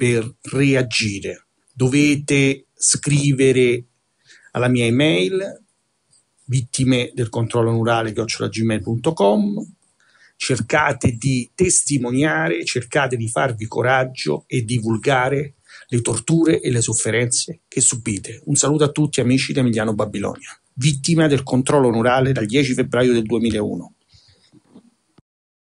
per reagire. Dovete scrivere alla mia email vittime del controllo anurale gmail.com cercate di testimoniare, cercate di farvi coraggio e divulgare le torture e le sofferenze che subite. Un saluto a tutti amici di Emiliano Babilonia, vittima del controllo neurale dal 10 febbraio del 2001.